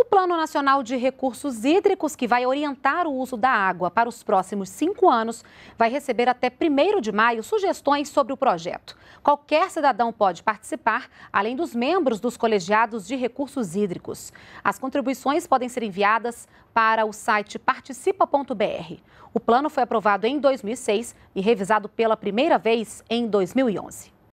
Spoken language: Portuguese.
O Plano Nacional de Recursos Hídricos, que vai orientar o uso da água para os próximos cinco anos, vai receber até 1 de maio sugestões sobre o projeto. Qualquer cidadão pode participar, além dos membros dos colegiados de recursos hídricos. As contribuições podem ser enviadas para o site participa.br. O plano foi aprovado em 2006 e revisado pela primeira vez em 2011.